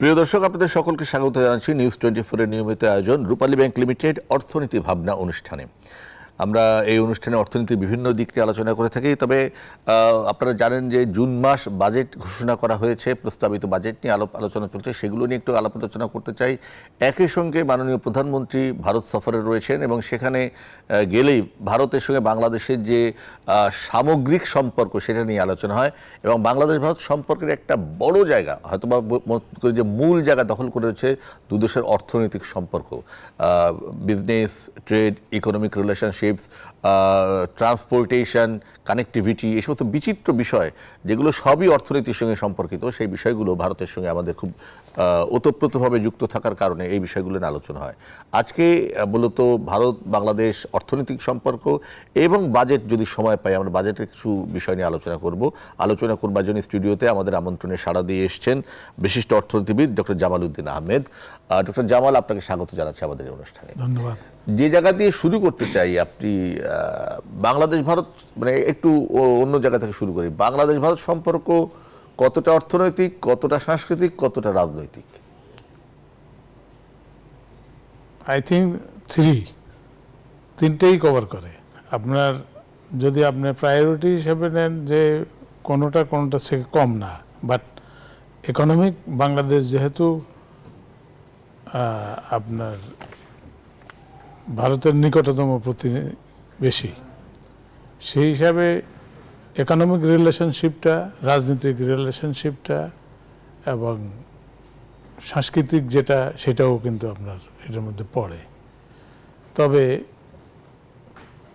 প্রিয় দর্শক আপনাদের সকলকে স্বাগত জানাচ্ছি নিউজ টোয়েন্টি ফোরের নিয়মিত আয়োজন রূপালী ব্যাংক লিমিটেড অর্থনীতি ভাবনা অনুষ্ঠানে আমরা এই অনুষ্ঠানে অর্থনীতির বিভিন্ন দিক নিয়ে আলোচনা করে থাকি তবে আপনারা জানেন যে জুন মাস বাজেট ঘোষণা করা হয়েছে প্রস্তাবিত বাজেট নিয়ে আলোপ আলোচনা চলছে সেগুলো নিয়ে একটু আলাপ আলোচনা করতে চাই একই সঙ্গে মাননীয় প্রধানমন্ত্রী ভারত সফরে রয়েছেন এবং সেখানে গেলেই ভারতের সঙ্গে বাংলাদেশের যে সামগ্রিক সম্পর্ক সেটা নিয়ে আলোচনা হয় এবং বাংলাদেশ ভারত সম্পর্কের একটা বড় জায়গা হয়তো বা যে মূল জায়গা দখল করেছে দুদেশের অর্থনৈতিক সম্পর্ক business trade economic relationship relationships transportation connectivity এই সমস্ত বিচিত্র বিষয় যেগুলো সবই অর্থনীতির সঙ্গে সম্পর্কিত সেই বিষয়গুলো ভারতের সঙ্গে আমাদের খুব ওতপ্রোতভাবে যুক্ত থাকার কারণে এই বিষয়গুলো নিয়ে আলোচনা হয় আজকে মূলত ভারত বাংলাদেশ অর্থনৈতিক সম্পর্ক এবং বাজেট যদি সময় পাই আমরা বাজেটের কিছু বিষয় নিয়ে আলোচনা করব আলোচনা করবার জন্য স্টুডিওতে আমাদের আমন্ত্রণে সাড়া দিয়ে এসছেন বিশিষ্ট অর্থনীতিবিদ ডক্টর জামাল উদ্দিন আহমেদ ডক্টর জামাল আপনাকে স্বাগত জানাচ্ছি আমাদের অনুষ্ঠানে ধন্যবাদ যে জায়গা দিয়ে শুরু করতে চাই আপনি বাংলাদেশ ভারত মানে একটু অন্য জায়গা থেকে শুরু করি বাংলাদেশ ভারত সম্পর্ক কতটা অর্থনৈতিক কতটা সাংস্কৃতিক কতটা রাজনৈতিক আই থিঙ্ক থ্রি তিনটেই কভার করে আপনার যদি আপনি প্রায়োরিটি হিসেবে নেন যে কোনোটা কোনোটা থেকে কম না বাট ইকোনমিক বাংলাদেশ যেহেতু আপনার ভারতের নিকটতম প্রতিবেশী সেই হিসাবে ইকোনমিক রিলেশনশিপটা রাজনৈতিক রিলেশনশিপটা এবং সাংস্কৃতিক যেটা সেটাও কিন্তু আপনার এটার মধ্যে পড়ে তবে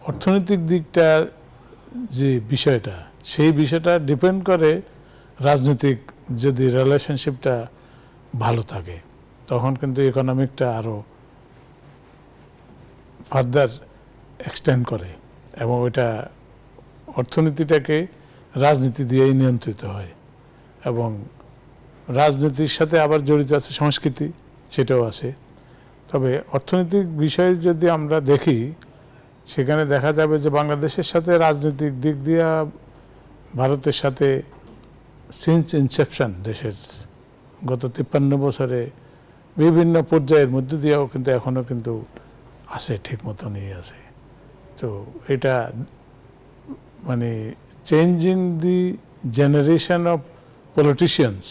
অর্থনৈতিক দিকটা যে বিষয়টা সেই বিষয়টা ডিপেন্ড করে রাজনৈতিক যদি রিলেশনশিপটা ভালো থাকে তখন কিন্তু ইকোনমিকটা আরও ফার্দার এক্সটেন্ড করে এবং ওইটা অর্থনীতিটাকে রাজনীতি দিয়েই নিয়ন্ত্রিত হয় এবং রাজনীতির সাথে আবার জড়িত আছে সংস্কৃতি সেটাও আছে তবে অর্থনৈতিক বিষয়ে যদি আমরা দেখি সেখানে দেখা যাবে যে বাংলাদেশের সাথে রাজনৈতিক দিক দিয়ে ভারতের সাথে সিন্স ইনসেপশন দেশের গত তিপ্পান্ন বছরে বিভিন্ন পর্যায়ের মধ্য দিয়েও কিন্তু এখনও কিন্তু আসে ঠিক মতনই আসে তো এটা মানে changing the generation of politicians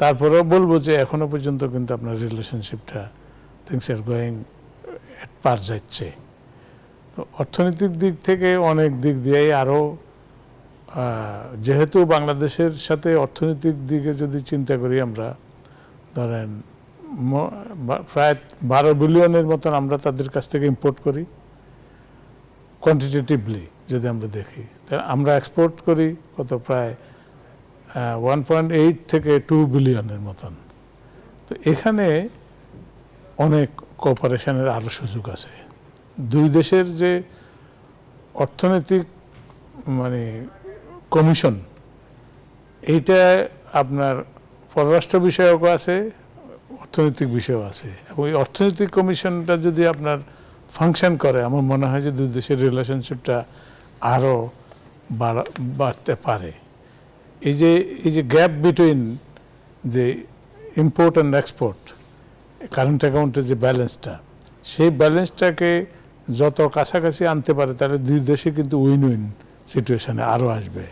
তারপরেও বলবো যে এখনো পর্যন্ত কিন্তু আপনার রিলেশনশিপটা থিংস আর গোয়িং এট পার যাচ্ছে তো অর্থনৈতিক দিক থেকে অনেক দিক দিয়েই আরও যেহেতু বাংলাদেশের সাথে অর্থনৈতিক দিকে যদি চিন্তা করি আমরা ধরেন প্রায় বারো বিলিয়নের মতন আমরা তাদের কাছ থেকে ইম্পোর্ট করি কোয়ান্টিটেটিভলি যদি আমরা দেখি আমরা এক্সপোর্ট করি কত প্রায় ওয়ান পয়েন্ট এইট থেকে টু বিলিয়নের মতন তো এখানে অনেক কোঅপারেশনের আরও সুযোগ আছে দুই দেশের যে অর্থনৈতিক মানে কমিশন এইটা আপনার পররাষ্ট্র বিষয়ক আছে অর্থনৈতিক বিষয় আছে এবং ওই অর্থনৈতিক কমিশনটা যদি আপনার ফাংশন করে আমার মনে হয় যে দুই দেশের রিলেশনশিপটা আরও বাড়তে পারে এই যে এই যে গ্যাপ বিটুইন যে ইম্পোর্ট অ্যান্ড এক্সপোর্ট কারেন্ট অ্যাকাউন্টের যে ব্যালেন্সটা সেই ব্যালেন্সটাকে যত কাছাকাছি আনতে পারে তাহলে দুই দেশে কিন্তু উইন উইন সিচুয়েশানে আরও আসবে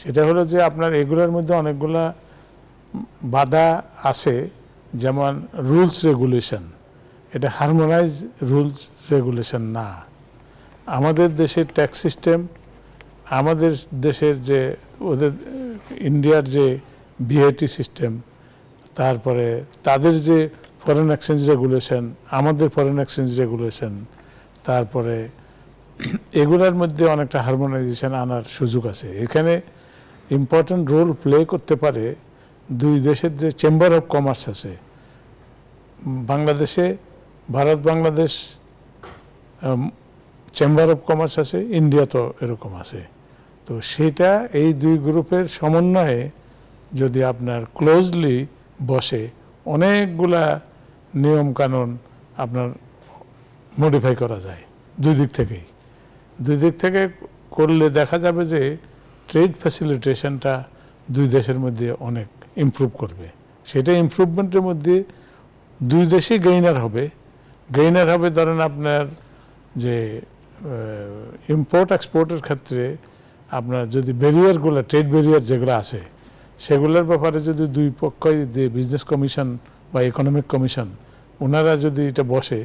সেটা হলো যে আপনার এগুলোর মধ্যে অনেকগুলা বাধা আছে যেমন রুলস রেগুলেশন এটা হারমোনাইজ রুলস রেগুলেশন না আমাদের দেশের ট্যাক্স সিস্টেম আমাদের দেশের যে ওদের ইন্ডিয়ার যে ভিআইটি সিস্টেম তারপরে তাদের যে ফরেন এক্সচেঞ্জ রেগুলেশন আমাদের ফরেন এক্সচেঞ্জ রেগুলেশন তারপরে এগুলোর মধ্যে অনেকটা হারমোনাইজেশন আনার সুযোগ আছে এখানে ইম্পর্ট্যান্ট রোল প্লে করতে পারে দুই দেশের যে চেম্বার অফ কমার্স আছে বাংলাদেশে Bharat Bangladesh chamber of commerce আছে ইন্ডিয়া তো এরকম আছে তো সেটা এই দুই গ্রুপের সমন্বয়ে যদি আপনার ক্লোজলি বসে অনেকগুলা নিয়ম কানুন আপনার মডিফাই করা যায় দুই দিক থেকেই দুই দিক থেকে করলে দেখা যাবে যে ট্রেড ফ্যাসিলিটেশনটা দুই দেশের মধ্যে অনেক ইম্প্রুভ করবে সেটা ইম্প্রুভমেন্টের মধ্যে দুই দেশে গেইনার হবে গেইনার হবে ধরেন আপনার যে ইম্পোর্ট এক্সপোর্টের ক্ষেত্রে আপনার যদি ব্যারিয়ারগুলো ট্রেড ব্যারিয়ার যেগুলো আছে সেগুলোর ব্যাপারে যদি দুই পক্ষই যে বিজনেস কমিশন বা ইকোনমিক কমিশন ওনারা যদি এটা বসে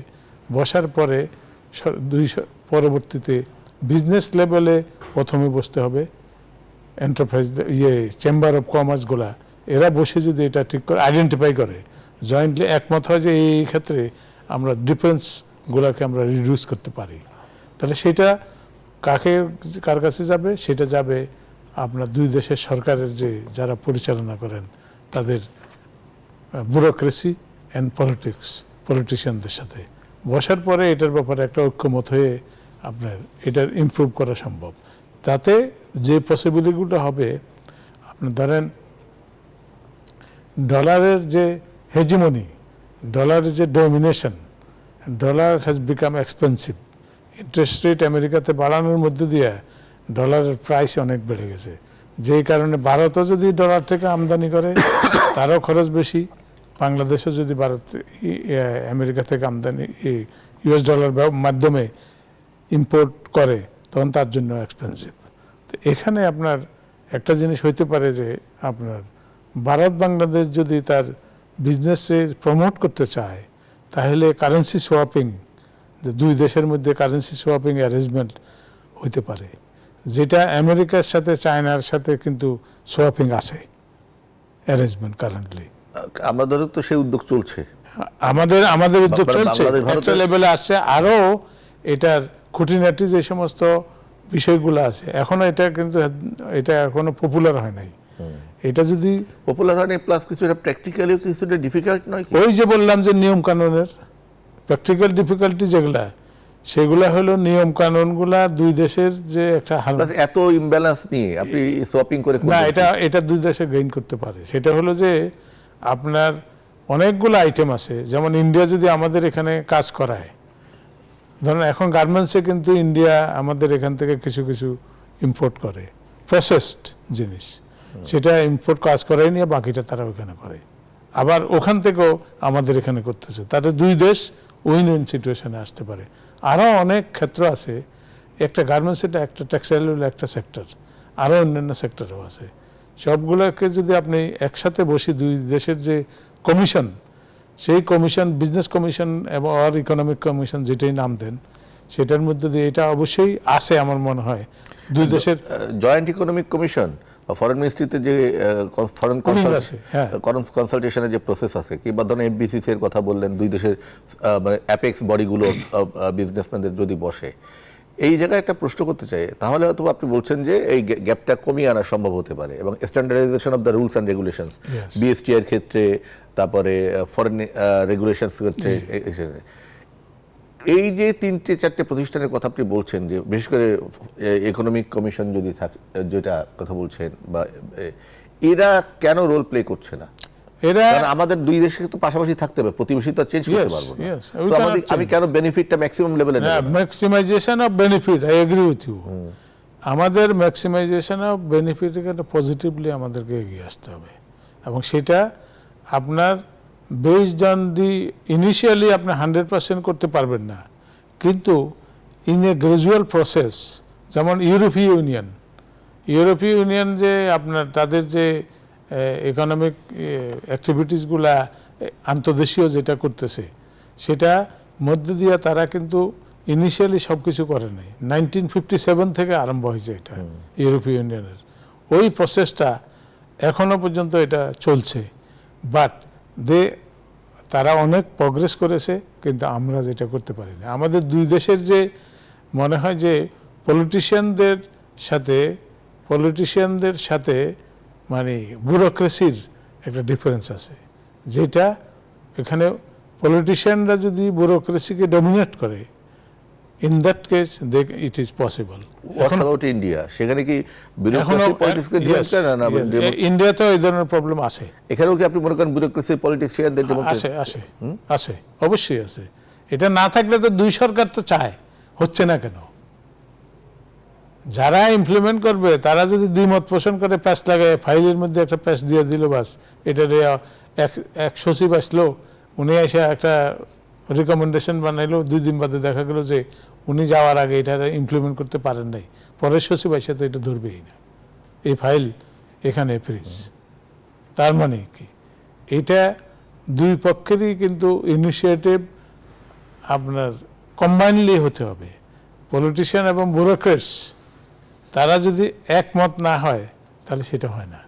বসার পরে দুই পরবর্তীতে বিজনেস লেভেলে প্রথমে বসতে হবে এন্টারপ্রাইজ ইয়ে চেম্বার অফ কমার্সগুলা এরা বসে যদি এটা ঠিক করে আইডেন্টিফাই করে জয়েন্টলি একমত হয় যে এই ক্ষেত্রে আমরা ডিফারেন্সগুলোকে আমরা রিডিউস করতে পারি তাহলে সেটা কাকে কার কাছে যাবে সেটা যাবে আপনার দুই দেশের সরকারের যে যারা পরিচালনা করেন তাদের ব্যুরোক্রেসি অ্যান্ড পলিটিক্স পলিটিশিয়ানদের সাথে বসার পরে এটার ব্যাপারে একটা ঐক্যমত হয়ে আপনার এটার ইম্প্রুভ করা সম্ভব তাতে যে পসিবিলিটিগুলো হবে আপনি ধরেন ডলারের যে হেজিমনি ডলারের যে domination dollar has become expensive interest rate আমেরিকাতে বাড়ানোর মধ্যে দিয়ে ডলারের প্রাইস অনেক বেড়ে গেছে যেই কারণে ভারতও যদি ডলার থেকে আমদানি করে তারও খরচ বেশি বাংলাদেশও যদি ভারত আমেরিকা থেকে আমদানি ইউএস ডলার মাধ্যমে ইম্পোর্ট করে তখন তার জন্য এক্সপেন্সিভ তো এখানে আপনার একটা জিনিস হইতে পারে যে আপনার ভারত বাংলাদেশ যদি তার বিজনেসে প্রমোট করতে চায় তাহলে কারেন্সি সোয়াপিং দুই দেশের মধ্যে কারেন্সি সোয়াপিং অ্যারেঞ্জমেন্ট হইতে পারে যেটা আমেরিকার সাথে চায়নার সাথে কিন্তু সোয়াপিং আছে অ্যারেঞ্জমেন্ট কারেন্টলি আমাদেরও তো সেই উদ্যোগ চলছে আমাদের আমাদের উদ্যোগ চলছে লেভেলে আসছে আরও এটার খুঁটিনাটি যে সমস্ত বিষয়গুলো আছে এখনো এটা কিন্তু এটা এখনো পপুলার হয় নাই এটা যদি পপুলার হয়নি প্লাস কিছুটা প্র্যাকটিক্যালিও কিছুটা ডিফিকাল্ট নয় ওই যে বললাম যে নিয়ম কানুনের প্র্যাকটিক্যাল ডিফিকাল্টি যেগুলা সেগুলা হলো নিয়ম কানুনগুলা দুই দেশের যে একটা এত ইমব্যালেন্স নিয়ে আপনি সোয়াপিং করে না এটা এটা দুই দেশে গেইন করতে পারে সেটা হলো যে আপনার অনেকগুলো আইটেম আছে যেমন ইন্ডিয়া যদি আমাদের এখানে কাজ করায় ধরেন এখন গার্মেন্টসে কিন্তু ইন্ডিয়া আমাদের এখান থেকে কিছু কিছু ইম্পোর্ট করে প্রসেসড জিনিস সেটা ইম্পোর্ট কাজ করায় নিয়ে বাকিটা তারা ওখানে করে আবার ওখান থেকেও আমাদের এখানে করতেছে তাতে দুই দেশ উইন উইন সিচুয়েশানে আসতে পারে আরও অনেক ক্ষেত্র আছে একটা গার্মেন্টস এটা একটা টেক্সটাইল একটা সেক্টর আরও অন্যান্য সেক্টরও আছে সবগুলোকে যদি আপনি একসাথে বসে দুই দেশের যে কমিশন সেই কমিশন বিজনেস কমিশন এবং আর ইকোনমিক কমিশন যেটাই নাম দেন সেটার মধ্যে দিয়ে এটা অবশ্যই আছে আমার মনে হয় দুই দেশের জয়েন্ট ইকোনমিক কমিশন ফরেন মিনিস্ট্রিতে যে ফরেন কনসালটেশনের হ্যাঁ। যে প্রসেস আছে কিংবা ধরেন এফবিসিসি এর কথা বললেন দুই দেশের মানে অ্যাপেক্স বডিগুলো বিজনেসম্যানদের যদি বসে এই জায়গায় একটা প্রশ্ন করতে চাই তাহলে হয়তো আপনি বলছেন যে এই গ্যাপটা কমিয়ে আনা সম্ভব হতে পারে এবং standardisation of the rules and regulations BST এর ক্ষেত্রে তারপরে ফরেন রেগুলেশনস ক্ষেত্রে এই যে তিনটে চারটে প্রতিষ্ঠানের কথা আপনি বলছেন যে বিশেষ করে ইকোনমিক কমিশন যদি থাকে যেটা কথা বলছেন বা এরা কেন রোল প্লে করছে না এরা আমাদের দুই দেশে তো পাশাপাশি থাকতে হবে প্রতিবেশী তো চেঞ্জ করতে পারবো না আমি কেন বেনিফিটটা ম্যাক্সিমাম লেভেলে না maximisation of benefit I agree with you আমাদের ম্যাক্সিমাইজেশন অফ বেনিফিটকে পজিটিভলি আমাদেরকে এগিয়ে আসতে হবে এবং সেটা আপনার বেসড অন দি ইনিশিয়ালি আপনি হান্ড্রেড পার্সেন্ট করতে পারবেন না কিন্তু ইন এ গ্রাজুয়াল প্রসেস যেমন ইউরোপীয় ইউনিয়ন ইউরোপীয় ইউনিয়ন যে আপনার তাদের যে ইকোনমিক অ্যাক্টিভিটিসগুলা আন্তদেশীয় যেটা করতেছে সেটা মধ্যে দিয়ে তারা কিন্তু ইনিশিয়ালি সব কিছু করে নাই নাইনটিন ফিফটি সেভেন থেকে আরম্ভ হয়েছে এটা ইউরোপীয় ইউনিয়নের ওই প্রসেসটা এখনও পর্যন্ত এটা চলছে বাট দে তারা অনেক প্রগ্রেস করেছে কিন্তু আমরা যেটা করতে পারি না আমাদের দুই দেশের যে মনে হয় যে পলিটিশিয়ানদের সাথে পলিটিশিয়ানদের সাথে মানে ব্যুরোক্রেসির একটা ডিফারেন্স আছে যেটা এখানে পলিটিশিয়ানরা যদি ব্যুরোক্রেসিকে ডমিনেট করে in that case they it is possible India সেখানে কি ইন্ডিয়াতে এই ধরনের প্রবলেম আছে এখানেও কি আপনি মনে করেন বিউরোক্রেসি পলিটিক্স আছে আছে আছে অবশ্যই আছে এটা না থাকলে তো দুই সরকার তো চায় হচ্ছে না কেন যারা ইমপ্লিমেন্ট করবে তারা যদি দুই মত পোষণ করে প্যাচ লাগায় ফাইলের মধ্যে একটা প্যাচ দিয়ে দিল বাস এটা এক এক সচিব আসলো উনি এসে একটা রিকমেন্ডেশন বানাইলো দুই দিন বাদে দেখা গেল যে উনি যাওয়ার আগে এটা ইমপ্লিমেন্ট করতে পারেন নাই পরের সচিব আসে তো এটা ধরবেই না এই ফাইল এখানে ফ্রিজ তার মানে কি এটা দুই পক্ষেরই কিন্তু ইনিশিয়েটিভ আপনার কম্বাইনলি হতে হবে পলিটিশিয়ান এবং ব্যুরোক্রেটস তারা যদি একমত না হয় তাহলে সেটা হয় না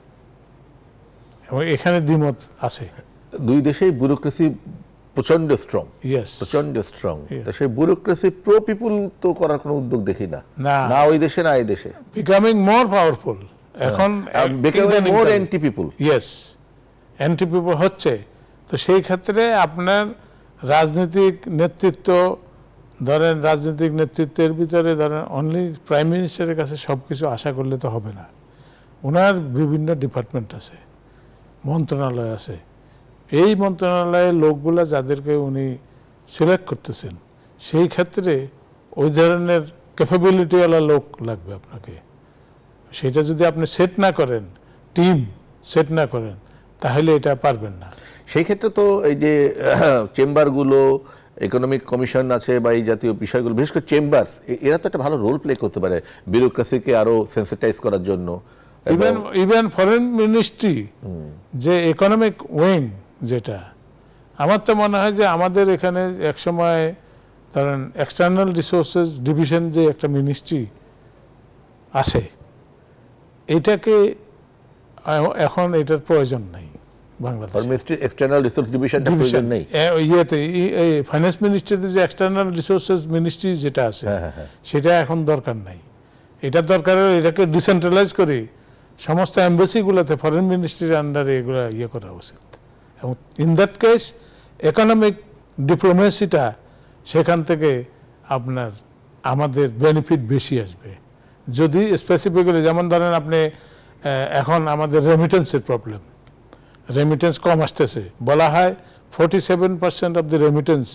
এবং এখানে দ্বিমত আছে দুই দেশেই ব্যুরোক্রেসি প্রচন্ড স্ট্রং প্রচন্ড স্ট্রং তা সেই ব্যুরোক্রেসি প্রো পিপুল তো করার কোনো উদ্যোগ দেখি না না ওই দেশে না এই দেশে বিকামিং মোর পাওয়ারফুল এখন more anti people yes anti people হচ্ছে তো সেই ক্ষেত্রে আপনার রাজনৈতিক নেতৃত্ব ধরেন রাজনৈতিক নেতৃত্বের ভিতরে ধরেন অনলি প্রাইম মিনিস্টারের কাছে সব কিছু আশা করলে তো হবে না ওনার বিভিন্ন ডিপার্টমেন্ট আছে মন্ত্রণালয় আছে এই মন্ত্রণালয়ের লোকগুলা যাদেরকে উনি সিলেক্ট করতেছেন সেই ক্ষেত্রে ওই ধরনের ক্যাপাবিলিটিওয়ালা লোক লাগবে আপনাকে সেটা যদি আপনি সেট না করেন টিম সেট না করেন তাহলে এটা পারবেন না সেই ক্ষেত্রে তো এই যে চেম্বারগুলো ইকোনমিক কমিশন আছে বা এই জাতীয় বিষয়গুলো বিশেষ করে চেম্বার্স এরা তো একটা ভালো রোল প্লে করতে পারে বিউরোক্রেসিকে আরও সেন্সিটাইজ করার জন্য ইভেন ইভেন ফরেন মিনিস্ট্রি যে ইকোনমিক উইং যেটা আমার তো মনে হয় যে আমাদের এখানে একসময় ধরেন এক্সটার্নাল রিসোর্সেস ডিভিশন যে একটা মিনিস্ট্রি আছে এটাকে এখন এটার প্রয়োজন নাই ফাইন্যান্স মিনিস্ট্রিতে যে রিসোর্সেস মিনিস্ট্রি যেটা আছে হ্যাঁ, হ্যাঁ, হ্যাঁ। সেটা এখন দরকার নাই দরকার এটাকে ডিসেন্ট্রালাইজ করে সমস্ত ফরেন মিনিস্ট্রির আন্ডারে এগুলো ইয়ে করা উচিত এবং ইন দ্যাট কেস ইকোনমিক ডিপ্লোমেসিটা সেখান থেকে আপনার আমাদের বেনিফিট বেশি আসবে যদি স্পেসিফিক্যালি যেমন ধরেন আপনি এখন আমাদের রেমিটেন্সের প্রবলেম রেমিটেন্স কম আসতেছে বলা হয় forty seven percent of the remittance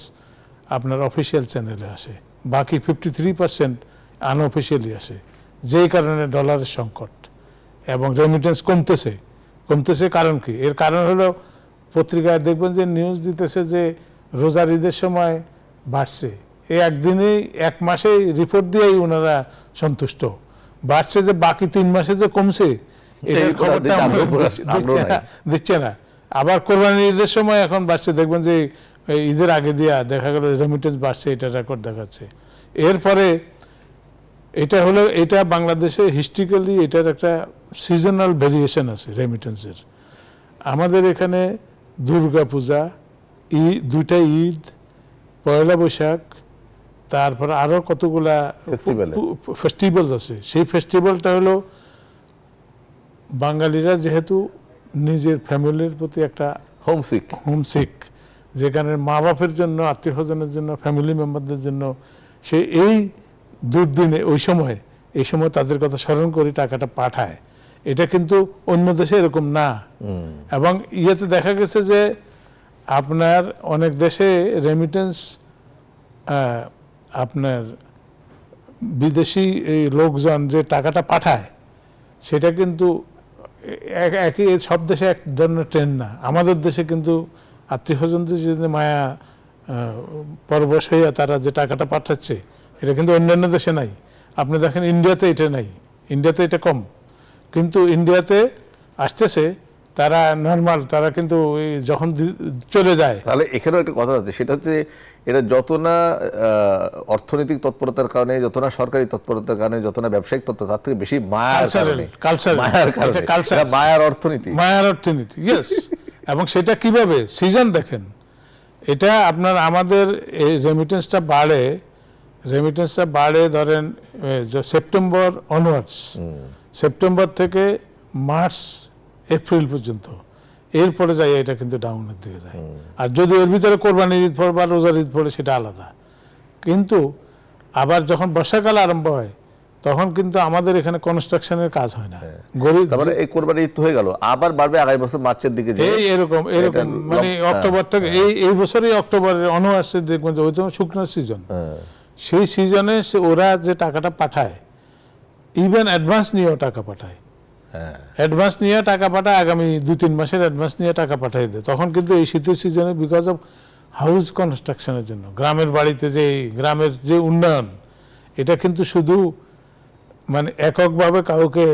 আপনার অফিসিয়াল চ্যানেলে আসে বাকি ফিফটি থ্রি পার্সেন্ট আনঅফিসিয়ালি আসে যেই কারণে ডলারের সংকট এবং রেমিটেন্স কমতেছে কমতেছে কারণ কি এর কারণ হলো পত্রিকায় দেখবেন যে নিউজ দিতেছে যে রোজার ঈদের সময় বাড়ছে এই একদিনেই এক মাসেই রিপোর্ট দিয়েই ওনারা সন্তুষ্ট বাড়ছে যে বাকি তিন মাসে যে কমছে দিচ্ছে না আবার কোরবানি ঈদের সময় এখন বাড়ছে দেখবেন যে ঈদের আগে দিয়া দেখা গেল রেমিটেন্স বাড়ছে এটা রেকর্ড দেখাচ্ছে এরপরে এটা হলো এটা বাংলাদেশে হিস্ট্রিক্যালি এটার একটা সিজনাল ভেরিয়েশন আছে রেমিটেন্সের আমাদের এখানে দুর্গা পূজা ঈদ দুইটা ঈদ পয়লা বৈশাখ তারপর আরও কতগুলা ফেস্টিভ্যাল আছে সেই ফেস্টিভ্যালটা হলো বাঙালিরা যেহেতু নিজের ফ্যামিলির প্রতি একটা হোমসিক হোমসিক যেখানে মা বাপের জন্য আত্মীয় স্বজনের জন্য ফ্যামিলি মেম্বারদের জন্য সে এই দুর্দিনে ওই সময় এই সময় তাদের কথা স্মরণ করে টাকাটা পাঠায় এটা কিন্তু অন্য দেশে এরকম না এবং ইয়েতে দেখা গেছে যে আপনার অনেক দেশে রেমিটেন্স আপনার বিদেশি লোকজন যে টাকাটা পাঠায় সেটা কিন্তু একই সব দেশে এক ধরনের ট্রেন না আমাদের দেশে কিন্তু আত্মীয়স্বজনদের যদি মায়া পরবশ হইয়া তারা যে টাকাটা পাঠাচ্ছে এটা কিন্তু অন্যান্য দেশে নাই আপনি দেখেন ইন্ডিয়াতে এটা নাই ইন্ডিয়াতে এটা কম কিন্তু ইন্ডিয়াতে আসতেছে তারা নর্মাল তারা কিন্তু যখন চলে যায় তাহলে এখানেও একটা কথা আছে সেটা হচ্ছে এটা যত না অর্থনৈতিক তৎপরতার কারণে যত না সরকারি তৎপরতার কারণে যত না ব্যবসায়িক তৎপরতা তার থেকে বেশি মায়ার কালচার মায়ার কালচার মায়ার অর্থনীতি মায়ার অর্থনীতি ইয়েস এবং সেটা কিভাবে সিজন দেখেন এটা আপনার আমাদের এই রেমিটেন্সটা বাড়ে রেমিটেন্সটা বাড়ে ধরেন সেপ্টেম্বর অনওয়ার্ডস সেপ্টেম্বর থেকে মার্চ এপ্রিল পর্যন্ত এরপরে যাই এটা কিন্তু ডাউনের দিকে যায় আর যদি এর ভিতরে কোরবানির ঈদ পড়ে বা রোজার ঈদ পড়ে সেটা আলাদা কিন্তু আবার যখন বর্ষাকাল আরম্ভ হয় তখন কিন্তু আমাদের এখানে কনস্ট্রাকশনের কাজ হয় না হ্যাঁ। গরিব তারপরে মানে এই কোরবানি ঈদ হয়ে গেল আবার বাড়বে আগামী বছর মার্চের দিকে এই এরকম এরকম মানে হ্যাঁ, অক্টোবর হ্যাঁ। থেকে এই এই বছরই অক্টোবরের অনু ওই তো শুকনো সিজন সেই সিজনে ওরা যে টাকাটা পাঠায় ইভেন অ্যাডভান্স নিয়েও টাকা পাঠায় অ্যাডভান্স নিয়ে টাকা পাঠায় আগামী দু তিন মাসের অ্যাডভান্স নিয়ে টাকা পাঠাই দেয় তখন কিন্তু এই শীতের সিজনে বিকজ অফ হাউস কনস্ট্রাকশনের জন্য গ্রামের বাড়িতে যে গ্রামের যে উন্নয়ন এটা কিন্তু শুধু মানে এককভাবে কাউকে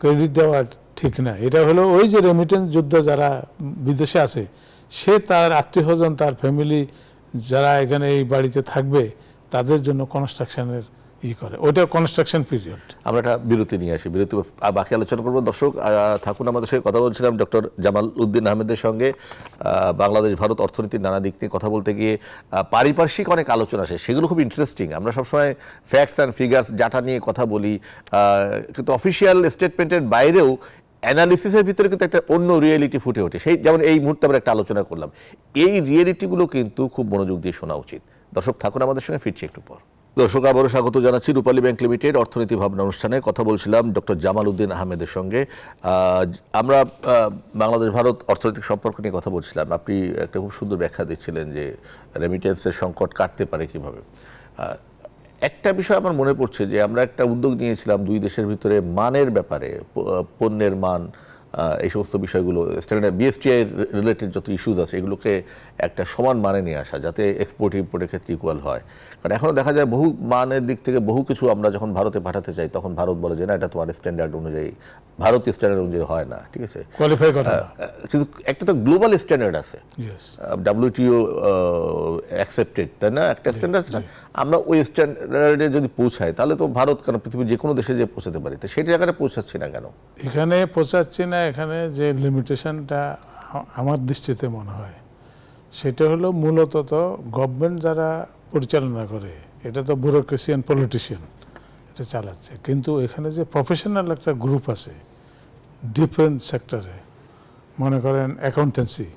ক্রেডিট দেওয়ার ঠিক না এটা হলো ওই যে রেমিটেন্স যুদ্ধ যারা বিদেশে আছে সে তার আত্মীয়স্বজন তার ফ্যামিলি যারা এখানে এই বাড়িতে থাকবে তাদের জন্য কনস্ট্রাকশনের ই করে ওইটা কনস্ট্রাকশন পিরিয়ড আমরা একটা বিরতি নিয়ে আসি বিরতি বাকি আলোচনা করবো দর্শক থাকুন আমাদের সঙ্গে কথা বলছিলাম ডক্টর জামাল উদ্দিন আহমেদের সঙ্গে বাংলাদেশ ভারত অর্থনীতির নানা দিক নিয়ে কথা বলতে গিয়ে পারিপার্শ্বিক অনেক আলোচনা আসে সেগুলো খুব ইন্টারেস্টিং আমরা সবসময় ফ্যাক্টস অ্যান্ড ফিগার্স ডাটা নিয়ে কথা বলি কিন্তু অফিসিয়াল স্টেটমেন্টের বাইরেও অ্যানালিসিসের ভিতরে কিন্তু একটা অন্য রিয়েলিটি ফুটে ওঠে সেই যেমন এই মুহূর্তে আমরা একটা আলোচনা করলাম এই রিয়েলিটিগুলো কিন্তু খুব মনোযোগ দিয়ে শোনা উচিত দর্শক থাকুন আমাদের সঙ্গে ফিরছি একটু পর দর্শক আবারও স্বাগত জানাচ্ছি রূপালী ব্যাংক লিমিটেড অর্থনীতি ভাবনা অনুষ্ঠানে কথা বলছিলাম ডক্টর জামাল উদ্দিন আহমেদের সঙ্গে আমরা বাংলাদেশ ভারত অর্থনৈতিক সম্পর্ক নিয়ে কথা বলছিলাম আপনি একটা খুব সুন্দর ব্যাখ্যা দিচ্ছিলেন যে রেমিটেন্সের সংকট কাটতে পারে কিভাবে একটা বিষয় আমার মনে পড়ছে যে আমরা একটা উদ্যোগ নিয়েছিলাম দুই দেশের ভিতরে মানের ব্যাপারে পণ্যের মান এই সমস্ত বিষয়গুলো স্ট্যান্ডার্ড বিএসটিআই রিলেটেড যত ইস্যুজ আছে এগুলোকে একটা সমান মানে নিয়ে আসা যাতে এক্সপোর্ট ইম্পোর্টের ক্ষেত্রে ইকুয়াল হয় কারণ এখনও দেখা যায় বহু মানের দিক থেকে বহু কিছু আমরা যখন ভারতে পাঠাতে চাই তখন ভারত বলে যে না এটা তোমার স্ট্যান্ডার্ড অনুযায়ী ভারতীয় স্ট্যান্ডার্ড অনুযায়ী হয় না ঠিক আছে কোয়ালিফাই করা কিন্তু একটা তো গ্লোবাল স্ট্যান্ডার্ড আছে ডাব্লিউটিও অ্যাকসেপ্টেড তাই না একটা স্ট্যান্ডার্ড আছে আমরা ওই স্ট্যান্ডার্ডে যদি পৌঁছাই তাহলে তো ভারত কেন পৃথিবীর যে কোনো দেশে যে পৌঁছাতে পারি তো সেই জায়গাটা পৌঁছাচ্ছি না কেন এখানে পৌঁছাচ্ছি না এখানে যে লিমিটেশনটা আমার দৃষ্টিতে মনে হয় সেটা হলো মূলত তো গভর্নমেন্ট যারা পরিচালনা করে এটা তো ব্যুরোক্রেসিয়ান পলিটিশিয়ান এটা চালাচ্ছে কিন্তু এখানে যে প্রফেশনাল একটা গ্রুপ আছে ডিফারেন্ট সেক্টরে মনে করেন অ্যাকাউন্টেন্সি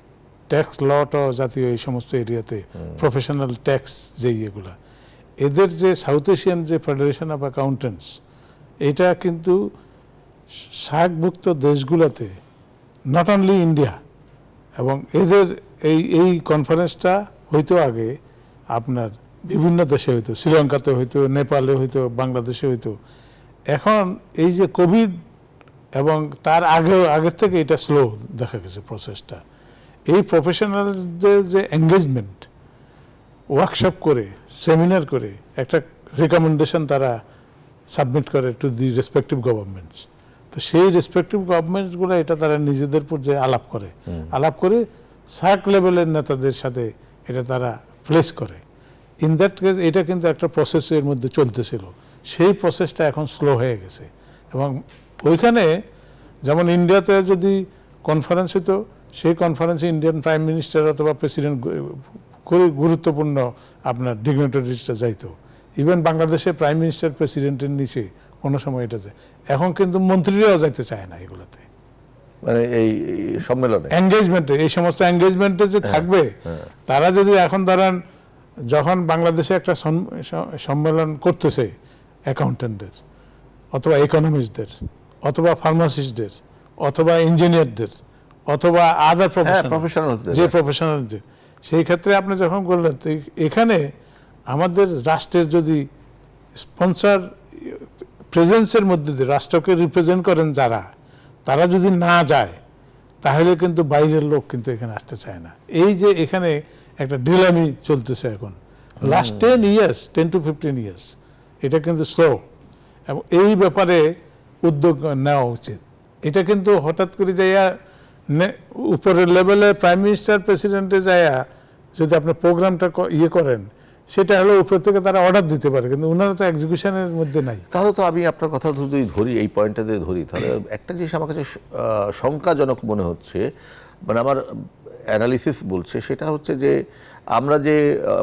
ট্যাক্স লট জাতীয় এই সমস্ত এরিয়াতে প্রফেশনাল ট্যাক্স যে ইয়েগুলা এদের যে সাউথ এশিয়ান যে ফেডারেশন অফ অ্যাকাউন্টেন্টস এটা কিন্তু সার্কভুক্ত দেশগুলোতে নট অনলি ইন্ডিয়া এবং এদের এই এই কনফারেন্সটা হইতো আগে আপনার বিভিন্ন দেশে হইতো শ্রীলঙ্কাতে হইতো নেপালে হইতো বাংলাদেশে হইতো এখন এই যে কোভিড এবং তার আগে আগের থেকে এটা স্লো দেখা গেছে প্রসেসটা এই প্রফেশনালদের যে এঙ্গেজমেন্ট ওয়ার্কশপ করে সেমিনার করে একটা রেকমেন্ডেশন তারা সাবমিট করে টু দি রেসপেক্টিভ গভর্নমেন্টস তো সেই রেসপেক্টিভ গভর্নমেন্টগুলো এটা তারা নিজেদের পর্যায়ে আলাপ করে আলাপ করে সার্ক লেভেলের নেতাদের সাথে এটা তারা প্লেস করে ইন দ্যাট কেস এটা কিন্তু একটা প্রসেসের মধ্যে চলতেছিল সেই প্রসেসটা এখন স্লো হয়ে গেছে এবং ওইখানে যেমন ইন্ডিয়াতে যদি কনফারেন্স হতো সেই কনফারেন্সে ইন্ডিয়ান প্রাইম মিনিস্টার অথবা প্রেসিডেন্ট খুবই গুরুত্বপূর্ণ আপনার ডিগনেটরিস্টরা যাইতো ইভেন বাংলাদেশে প্রাইম মিনিস্টার প্রেসিডেন্টের নিচে কোনো সময় এটাতে এখন কিন্তু মন্ত্রীরাও যাইতে চায় না এগুলোতে মানে এই সম্মেলনে এনগেজমেন্টে এই সমস্ত এনগেজমেন্টে যে হ্যাঁ, থাকবে হ্যাঁ। তারা যদি এখন ধরেন যখন বাংলাদেশে একটা সম্মেলন করতেছে অ্যাকাউন্টেন্টদের অথবা ইকোনমিস্টদের অথবা ফার্মাসিস্টদের অথবা ইঞ্জিনিয়ারদের অথবা আদার হ্যাঁ, প্রফেশনাল যে প্রফেশনালদের সেই ক্ষেত্রে আপনি যখন বললেন এখানে আমাদের রাষ্ট্রের যদি স্পন্সার প্রেজেন্সের মধ্যে দিয়ে রাষ্ট্রকে রিপ্রেজেন্ট করেন যারা তারা যদি না যায় তাহলে কিন্তু বাইরের লোক কিন্তু এখানে আসতে চায় না এই যে এখানে একটা ডিলামি চলতেছে এখন last ten years ten to fifteen years এটা কিন্তু স্লো এবং এই ব্যাপারে উদ্যোগ নেওয়া উচিত এটা কিন্তু হঠাৎ করে যাইয়া উপরের লেভেলে প্রাইম মিনিস্টার প্রেসিডেন্টে যাইয়া যদি আপনি প্রোগ্রামটা ইয়ে করেন সেটা হলো উপর থেকে তারা অর্ডার দিতে পারে কিন্তু ওনারা তো এক্সিকিউশনের মধ্যে নাই তাহলে তো আমি আপনার কথা যদি ধরি এই পয়েন্টটা দিয়ে ধরি তাহলে একটা জিনিস আমার কাছে শঙ্কাজনক মনে হচ্ছে মানে আমার অ্যানালিসিস বলছে সেটা হচ্ছে যে আমরা যে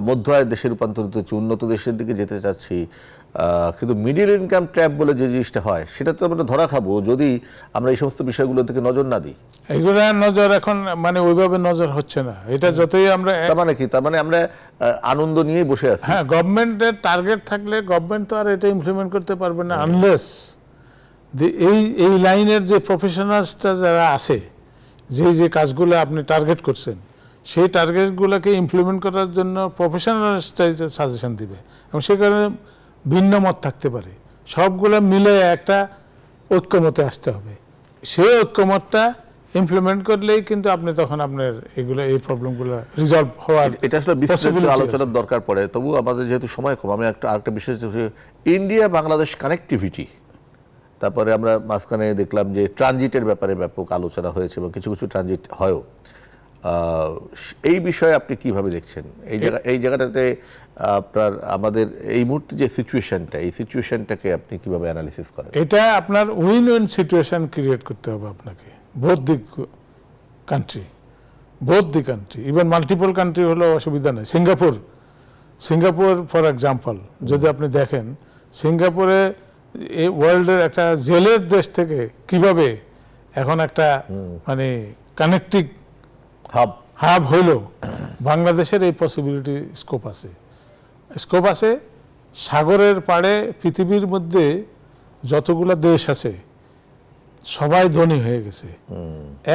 মধ্য আয়ের দেশে রূপান্তরিত হচ্ছি উন্নত দেশের দিকে যেতে চাচ্ছি কিন্তু মিডিল ইনকাম ট্র্যাপ বলে যে জিনিসটা হয় সেটা তো আমরা ধরা খাবো যদি আমরা এই সমস্ত বিষয়গুলো থেকে নজর না দিই এগুলো নজর এখন মানে ওইভাবে নজর হচ্ছে না এটা যতই আমরা তার মানে কি তার মানে আমরা আনন্দ নিয়েই বসে আছি হ্যাঁ গভর্নমেন্টের টার্গেট থাকলে গভর্নমেন্ট তো আর এটা ইমপ্লিমেন্ট করতে পারবে না আনলেস এই এই লাইনের যে প্রফেশনালসটা যারা আছে যে যে কাজগুলো আপনি টার্গেট করছেন সেই টার্গেটগুলোকে ইমপ্লিমেন্ট করার জন্য প্রফেশনালসটাই সাজেশন দিবে এবং সে কারণে ভিন্ন মত থাকতে পারে সবগুলো মিলে একটা ঐক্যমতে আসতে হবে সেই ঐক্যমতটা ইমপ্লিমেন্ট করলেই কিন্তু আপনি তখন আপনার এগুলো এই প্রবলেমগুলো রিজলভ হওয়ার এটা আসলে বিস্তারিত আলোচনার দরকার পড়ে তবু আমাদের যেহেতু সময় কম আমি একটা আরেকটা বিশেষ ইন্ডিয়া বাংলাদেশ কানেক্টিভিটি তারপরে আমরা মাঝখানে দেখলাম যে ট্রানজিটের ব্যাপারে ব্যাপক আলোচনা হয়েছে এবং কিছু কিছু ট্রানজিট হয়ও এই বিষয়ে আপনি কিভাবে দেখছেন এই জায়গা এই জায়গাটাতে আপনার আমাদের এই মুহূর্তে যে সিচুয়েশনটা এই সিচুয়েশনটাকে আপনি কিভাবে অ্যানালিসিস করেন এটা আপনার উইন উইন সিচুয়েশন ক্রিয়েট করতে হবে আপনাকে বোধ the country both the country even multiple country হলেও অসুবিধা নেই সিঙ্গাপুর সিঙ্গাপুর ফর এক্সাম্পল যদি আপনি দেখেন সিঙ্গাপুরে এই ওয়ার্ল্ডের একটা জেলের দেশ থেকে কিভাবে এখন একটা মানে কানেক্টিভ হাব হাব হইল বাংলাদেশের এই পসিবিলিটি স্কোপ আছে স্কোপ আছে সাগরের পাড়ে পৃথিবীর মধ্যে যতগুলো দেশ আছে সবাই ধনী হয়ে গেছে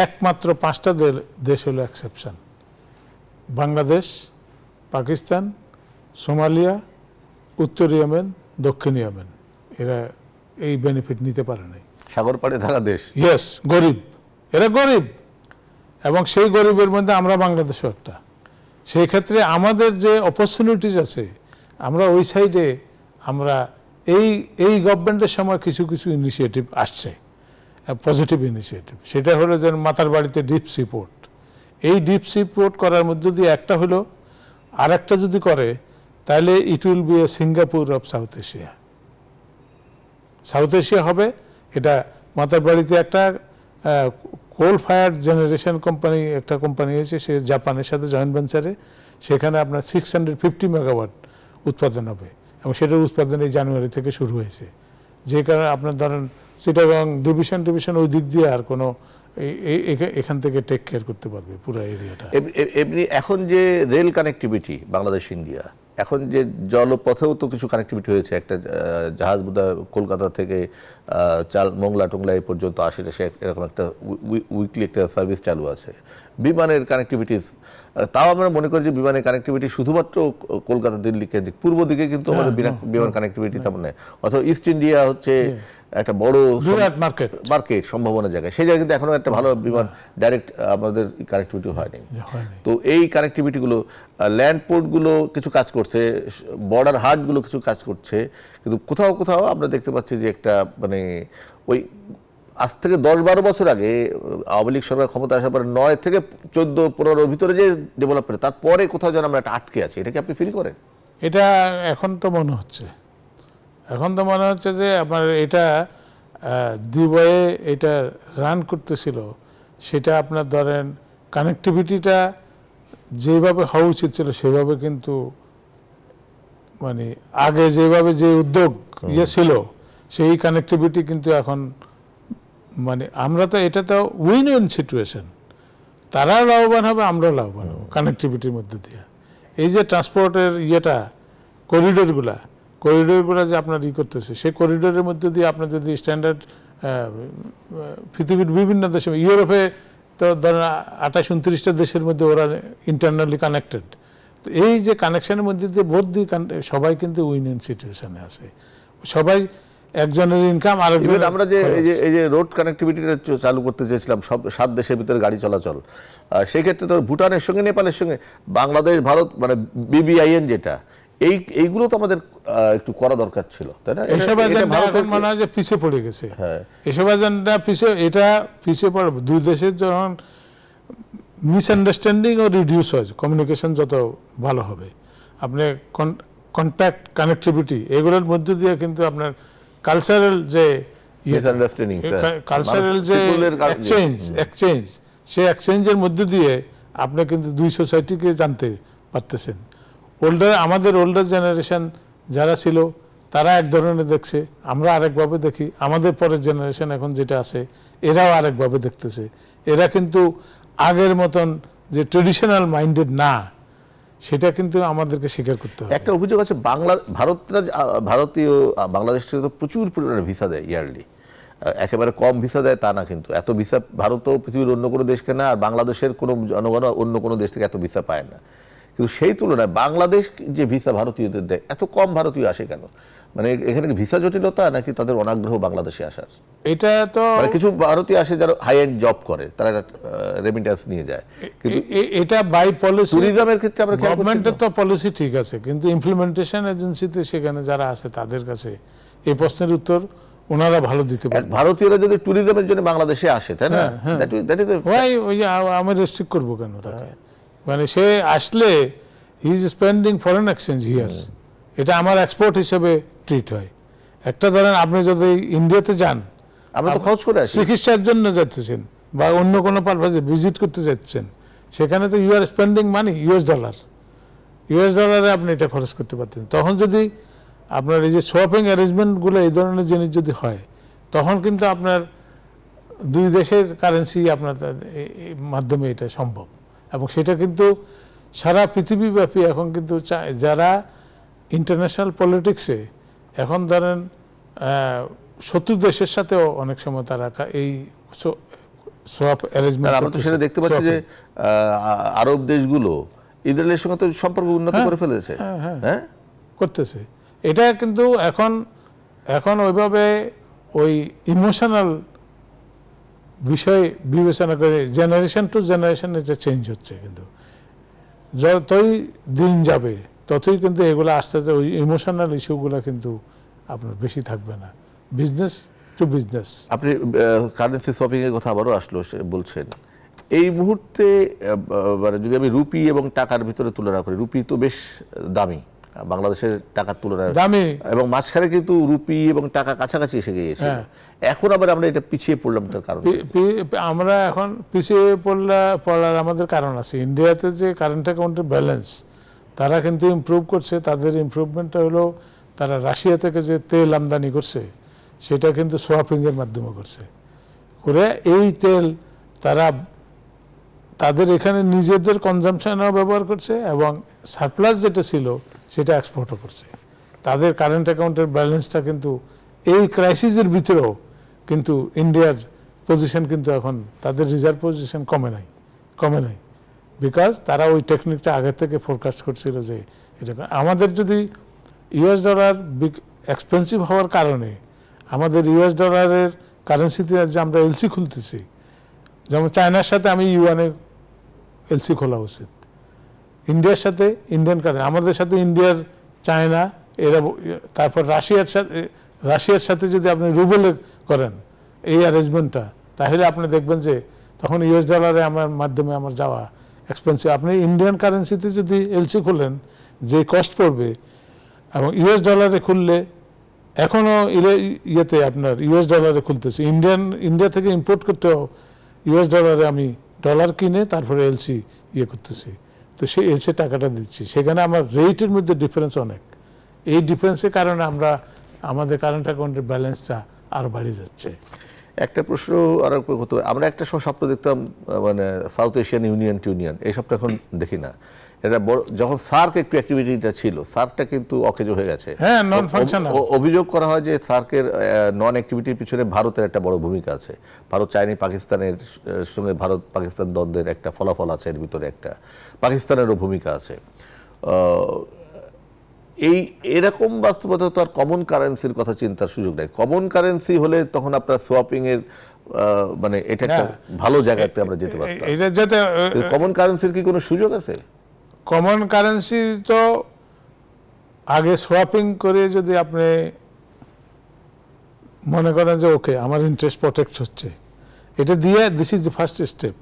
একমাত্র পাঁচটা দেশ হলো এক্সেপশন বাংলাদেশ পাকিস্তান সোমালিয়া উত্তর ইয়েমেন দক্ষিণ ইয়েমেন এরা এই বেনিফিট নিতে পারে নাই সাগর পাড়ে থাকা দেশ ইয়েস গরিব এরা গরিব এবং সেই গরিবের মধ্যে আমরা বাংলাদেশও একটা সেই ক্ষেত্রে আমাদের যে অপরচুনিটিস আছে আমরা ওই সাইডে আমরা এই এই গভর্নমেন্টের সময় কিছু কিছু ইনিশিয়েটিভ আসছে পজিটিভ ইনিশিয়েটিভ সেটা হলো যেন মাতার বাড়িতে ডিপ সিপোর্ট এই ডিপ সিপোর্ট করার মধ্যে দিয়ে একটা হলো আর একটা যদি করে তাহলে it will be a Singapore of South Asia South Asia হবে এটা মাতার বাড়িতে একটা কোল ফায়ার জেনারেশন কোম্পানি একটা কোম্পানি হয়েছে সে জাপানের সাথে জয়েন্ট ভেঞ্চারে সেখানে আপনার সিক্স হান্ড্রেড ফিফটি মেগাওয়াট উৎপাদন হবে এবং সেটার উৎপাদন এই জানুয়ারি থেকে শুরু হয়েছে যে কারণে আপনার ধরেন চিটাগং ডিভিশন ডিভিশন ওই দিক দিয়ে আর কোনো এখান থেকে টেক কেয়ার করতে পারবে পুরো এরিয়াটা এমনি এখন যে রেল কানেক্টিভিটি বাংলাদেশ ইন্ডিয়া এখন যে জলপথেও তো কিছু কানেক্টিভিটি হয়েছে একটা জাহাজ বোধ কলকাতা থেকে চাল মোংলা টোংলা এই পর্যন্ত আসে সে এরকম একটা উইকলি একটা সার্ভিস চালু আছে বিমানের কানেক্টিভিটিস তাও আমরা মনে করি যে বিমানের কানেক্টিভিটি শুধুমাত্র কলকাতা দিল্লি কেন্দ্রিক পূর্ব দিকে কিন্তু হ্যাঁ, আমাদের হ্যাঁ, বিমান কানেক্টিভিটি হ্যাঁ, তেমন নেই অথবা ইস্ট ইন্ডিয়া হচ্ছে একটা বড় মার্কেট মার্কেট সম্ভাবনা জায়গায় সেই জায়গায় কিন্তু এখনও একটা ভালো বিমান হ্যাঁ। ডাইরেক্ট আমাদের কানেক্টিভিটি হয়নি তো এই কানেক্টিভিটিগুলো ল্যান্ড পোর্টগুলো কিছু কাজ করছে বর্ডার হার্টগুলো কিছু কাজ করছে কিন্তু কোথাও কোথাও আমরা দেখতে পাচ্ছি যে একটা মানে ওই আজ থেকে দশ বারো বছর আগে আওয়ামী লীগ সরকার ক্ষমতা আসার পরে নয় থেকে চোদ্দ পনেরোর ভিতরে যে ডেভেলপমেন্ট তারপরে কোথাও যেন আমরা একটা আটকে আছি এটা কি আপনি ফিল করেন এটা এখন তো মনে হচ্ছে এখন তো মনে হচ্ছে যে আপনার এটা দুবাইয়ে এটা রান করতেছিল সেটা আপনার ধরেন কানেক্টিভিটিটা যেভাবে হওয়া উচিত ছিল সেভাবে কিন্তু মানে আগে যেভাবে যে উদ্যোগ ইয়ে ছিল সেই কানেক্টিভিটি কিন্তু এখন মানে আমরা তো এটা তো উইন উইন সিচুয়েশন তারা লাভবান হবে আমরাও লাভবান হবো কানেক্টিভিটির মধ্যে দিয়ে এই যে ট্রান্সপোর্টের ইয়েটা করিডোরগুলা করিডোরগুলো যে আপনার ই করতেছে সেই করিডোরের মধ্যে দিয়ে আপনার যদি স্ট্যান্ডার্ড পৃথিবীর বিভিন্ন দেশে ইউরোপে তো ধরেন আঠাশ উনত্রিশটা দেশের মধ্যে ওরা ইন্টারনালি কানেক্টেড তো এই যে কানেকশনের মধ্যে দিয়ে বোধ দিয়ে সবাই কিন্তু উইন ইন সিচুয়েশানে আছে সবাই একজনের ইনকাম আর আমরা যে এই যে রোড কানেক্টিভিটিটা চালু করতে চেয়েছিলাম সব সাত দেশের ভিতরে গাড়ি চলাচল সেক্ষেত্রে তো ভুটানের সঙ্গে নেপালের সঙ্গে বাংলাদেশ ভারত মানে বিবিআইএন যেটা এই এইগুলো তো আমাদের একটু করা দরকার ছিল তাই না এসব ভারতের মনে হয় যে পিছিয়ে পড়ে গেছে এসব হ্যাঁ। এজেন্ডা পিছিয়ে এটা পিছিয়ে পড়ে দুই দেশের যখন রিডিউস হয় কমিউনিকেশন যত ভালো হবে আপনি কন্ট্যাক্ট এগুলোর মধ্যে দিয়ে কিন্তু আপনার কালচারাল যে কালচারাল যে এক্সচেঞ্জ এক্সচেঞ্জ সেই এক্সচেঞ্জের মধ্যে দিয়ে আপনি কিন্তু দুই সোসাইটিকে জানতে পারতেছেন ওল্ডার আমাদের ওল্ডার জেনারেশন যারা ছিল তারা এক ধরনের দেখছে আমরা আরেকভাবে দেখি আমাদের পরের জেনারেশন এখন যেটা আছে এরাও আরেকভাবে দেখতেছে এরা কিন্তু আগের মতন যে ট্রেডিশনাল মাইন্ডেড না সেটা কিন্তু আমাদেরকে স্বীকার করতে হবে একটা অভিযোগ আছে বাংলা ভারতরা ভারতীয় বাংলাদেশ থেকে তো প্রচুর পরিমাণে ভিসা দেয় ইয়ারলি একেবারে কম ভিসা দেয় তা না কিন্তু এত ভিসা ভারতও পৃথিবীর অন্য কোনো দেশকে না আর বাংলাদেশের কোনো জনগণ অন্য কোনো দেশ থেকে এত ভিসা পায় না কিন্তু সেই তুলনায় বাংলাদেশ যে ভিসা ভারতীয়দের দেয় এত কম ভারতীয় আসে কেন মানে এখানে কি ভিসা জটিলতা নাকি তাদের অনাগ্রহ বাংলাদেশে আসার এটা তো মানে কিছু ভারতীয় আসে যারা হাই এন্ড জব করে তারা রেমিটেন্স নিয়ে যায় কিন্তু এটা বাই পলিসি ট্যুরিজমের ক্ষেত্রে আমরা গভর্নমেন্টের তো পলিসি ঠিক আছে কিন্তু ইমপ্লিমেন্টেশন এজেন্সিতে সেখানে যারা আসে তাদের কাছে এই প্রশ্নের উত্তর ওনারা ভালো দিতে পারে ভারতীয়রা যদি ট্যুরিজমের জন্য বাংলাদেশে আসে তাই না that is that is why আমি রেস্ট্রিক্ট করব কেন তাকে হ্যাঁ। মানে সে আসলে he is spending foreign exchange here এটা আমার এক্সপোর্ট হিসেবে ট্রিট হয় একটা ধরেন আপনি যদি ইন্ডিয়াতে যান আপনি তো খরচ করে চিকিৎসার জন্য যাচ্ছেন বা অন্য কোনো পারপাসে ভিজিট করতে যাচ্ছেন সেখানে তো you are spending money US dollar US ডলারে আপনি এটা খরচ করতে পারতেন তখন যদি আপনার এই যে শপিং অ্যারেঞ্জমেন্টগুলো এই ধরনের জিনিস যদি হয় তখন কিন্তু আপনার দুই দেশের কারেন্সি আপনার মাধ্যমে এটা সম্ভব এবং সেটা কিন্তু সারা পৃথিবীব্যাপী এখন কিন্তু যারা ইন্টারন্যাশনাল পলিটিক্সে এখন ধরেন শত্রু দেশের সাথেও অনেক সময় তারা এই সোয়াপ অ্যারেঞ্জমেন্ট আমরা তো সেটা দেখতে পাচ্ছি যে আরব দেশগুলো ইসরায়েলের সঙ্গে তো সম্পর্ক উন্নত হ্যাঁ, করে ফেলেছে হ্যাঁ, হ্যাঁ।, হ্যাঁ করতেছে এটা কিন্তু এখন এখন ওইভাবে ওই ইমোশনাল বিষয় বিবেচনা করে জেনারেশন টু জেনারেশন এটা চেঞ্জ হচ্ছে কিন্তু যতই দিন যাবে ততই কিন্তু এগুলো আস্তে আস্তে ওই ইমোশনাল ইস্যুগুলো কিন্তু আপনার বেশি থাকবে না বিজনেস টু বিজনেস আপনি কারেন্সি শপিংয়ের কথা আবারও আসলো বলছেন এই মুহূর্তে মানে যদি আমি রুপি এবং টাকার ভিতরে তুলনা করি রুপি তো বেশ দামি বাংলাদেশের টাকার তুলনায় দামে এবং মাঝখানে কিন্তু রুপি এবং টাকা কাছাকাছি এসে গিয়েছে হ্যাঁ। এখন আবার আমরা এটা পিছিয়ে পড়লাম তার কারণ আমরা এখন পিছিয়ে পড়লে পড়ার আমাদের কারণ আছে ইন্ডিয়াতে যে কারেন্ট অ্যাকাউন্টের ব্যালেন্স তারা কিন্তু ইম্প্রুভ করছে তাদের ইম্প্রুভমেন্টটা হলো তারা রাশিয়া থেকে যে তেল আমদানি করছে সেটা কিন্তু সোয়াফিংয়ের মাধ্যমে করছে করে এই তেল তারা তাদের এখানে নিজেদের কনজামশনও ব্যবহার করছে এবং সারপ্লাস যেটা ছিল সেটা এক্সপোর্টও করছে তাদের কারেন্ট অ্যাকাউন্টের ব্যালেন্সটা কিন্তু এই ক্রাইসিসের ভিতরেও কিন্তু ইন্ডিয়ার পজিশন কিন্তু এখন তাদের রিজার্ভ পজিশন কমে নাই কমে নাই বিকজ তারা ওই টেকনিকটা আগে থেকে ফোরকাস্ট করছিল যে এটা আমাদের যদি ইউএস ডলার এক্সপেন্সিভ হওয়ার কারণে আমাদের ইউএস ডলারের কারেন্সিতে যে আমরা এলসি খুলতেছি যেমন চায়নার সাথে আমি ইউএনএ এলসি খোলা উচিত ইন্ডিয়ার সাথে ইন্ডিয়ান কারেন্ট আমাদের সাথে ইন্ডিয়ার চায়না এরা তারপর রাশিয়ার সাথে রাশিয়ার সাথে যদি আপনি রুবেলে করেন এই অ্যারেঞ্জমেন্টটা তাহলে আপনি দেখবেন যে তখন ইউএস ডলারে আমার মাধ্যমে আমার যাওয়া এক্সপেন্সিভ আপনি ইন্ডিয়ান কারেন্সিতে যদি এলসি খুলেন যে কস্ট পড়বে এবং ইউএস ডলারে খুললে এখনও ইয়েতে আপনার ইউএস ডলারে খুলতেছে ইন্ডিয়ান ইন্ডিয়া থেকে ইম্পোর্ট করতেও ইউএস ডলারে আমি ডলার কিনে তারপরে এলসি ইয়ে করতেছি তো সে এসে টাকাটা দিচ্ছি সেখানে আমার রেটের মধ্যে ডিফারেন্স অনেক এই ডিফারেন্সের কারণে আমরা আমাদের কারেন্ট অ্যাকাউন্টের ব্যালেন্সটা আর বাড়িয়ে যাচ্ছে একটা প্রশ্ন আর হতে আমরা একটা স্বপ্ন দেখতাম মানে সাউথ এশিয়ান ইউনিয়ন টিউনিয়ন এই সবটা এখন দেখি না এটা যখন সার্ক একটু অ্যাক্টিভিটিটা ছিল সার্কটা কিন্তু অকেজো হয়ে গেছে হ্যাঁ নন ফাংশনাল অভিযোগ করা হয় যে সার্কের নন অ্যাক্টিভিটির পিছনে ভারতের একটা বড় ভূমিকা আছে ভারত পাকিস্তানের সঙ্গে ভারত পাকিস্তান দ্বন্দ্বের একটা ফলাফল আছে এর ভিতরে একটা পাকিস্তানেরও ভূমিকা আছে এই এরকম বাস্তবতা তো আর কমন কারেন্সির কথা চিন্তার সুযোগ নেই কমন কারেন্সি হলে তখন আপনার সোয়াপিংয়ের মানে এটা একটা ভালো জায়গাতে আমরা যেতে পারতাম এটা যেটা কমন কারেন্সির কি কোনো সুযোগ আছে কমন কারেন্সি তো আগে সোয়াপিং করে যদি আপনি মনে করেন যে ওকে আমার ইন্টারেস্ট প্রোটেক্ট হচ্ছে এটা দিয়ে this is the first step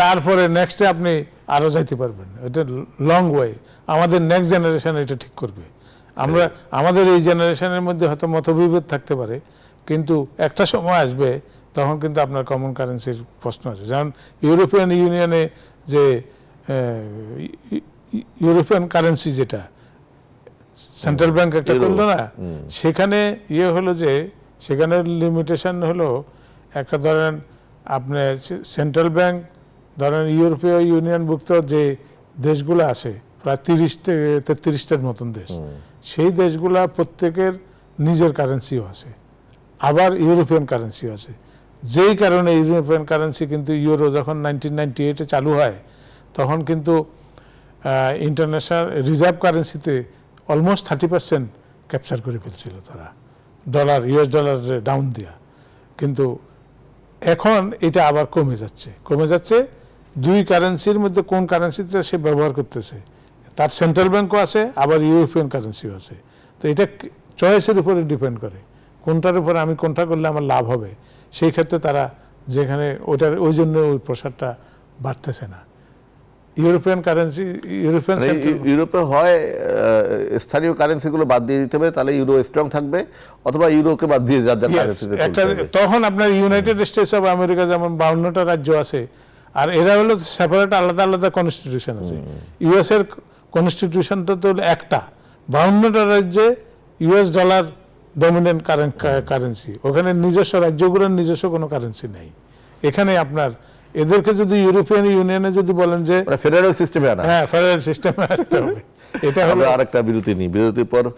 তারপরে নেক্সটে আপনি আরও যাইতে পারবেন এটা লং ওয়ে আমাদের নেক্সট জেনারেশন এটা ঠিক করবে আমরা আমাদের এই জেনারেশনের মধ্যে হয়তো মতবিভেদ থাকতে পারে কিন্তু একটা সময় আসবে তখন কিন্তু আপনার কমন কারেন্সির প্রশ্ন আছে যেমন ইউরোপিয়ান ইউনিয়নে যে ইউরোপিয়ান কারেন্সি যেটা সেন্ট্রাল ব্যাংক একটা করলো না সেখানে ইয়ে হলো যে সেখানে লিমিটেশন হলো একটা ধরেন আপনি সেন্ট্রাল ব্যাংক ধরেন ইউরোপীয় ইউনিয়ন ভুক্ত যে দেশগুলো আছে প্রায় তিরিশ তেত্রিশটার মতন দেশ সেই দেশগুলা প্রত্যেকের নিজের কারেন্সিও আছে আবার ইউরোপিয়ান কারেন্সিও আছে যেই কারণে ইউরোপিয়ান কারেন্সি কিন্তু ইউরো যখন নাইনটিন নাইনটি এইটে চালু হয় তখন কিন্তু ইন্টারন্যাশনাল রিজার্ভ কারেন্সিতে অলমোস্ট থার্টি পার্সেন্ট ক্যাপচার করে ফেলছিল তারা ডলার ইউএস ডলার ডাউন দেওয়া কিন্তু এখন এটা আবার কমে যাচ্ছে কমে যাচ্ছে দুই কারেন্সির মধ্যে কোন কারেন্সিতে সে ব্যবহার করতেছে তার সেন্ট্রাল ব্যাঙ্কও আছে আবার ইউরোপিয়ান কারেন্সিও আছে তো এটা চয়েসের উপরে ডিপেন্ড করে কোনটার উপরে আমি কোনটা করলে আমার লাভ হবে সেই ক্ষেত্রে তারা যেখানে ওটার ওই জন্য ওই প্রসারটা বাড়তেছে না ইউরোপিয়ান কারেন্সি ইউরোপিয়ান ইউরোপে হয় স্থানীয় কারেন্সিগুলো বাদ দিয়ে দিতে হবে তাহলে ইউরো স্ট্রং থাকবে অথবা ইউরোকে বাদ দিয়ে যার যার একটা তখন আপনার ইউনাইটেড স্টেটস অফ আমেরিকা যেমন বাউন্নটা রাজ্য আছে আর এরা হলো সেপারেট আলাদা আলাদা কনস্টিটিউশন আছে ইউএস এর কনস্টিটিউশনটা তো একটা বাউন্নটা রাজ্যে ইউএস ডলার ডমিনেন্ট কারেন্সি ওখানে নিজস্ব রাজ্যগুলোর নিজস্ব কোনো কারেন্সি নেই এখানে আপনার এদেরকে যদি ইউরোপিয়ান ইউনিয়নে যদি বলেন যে মানে ফেডারেল সিস্টেমে আনা হ্যাঁ ফেডারেল সিস্টেমে আসতে হবে এটা হলো আরেকটা বিরতি নিই বিরতির পর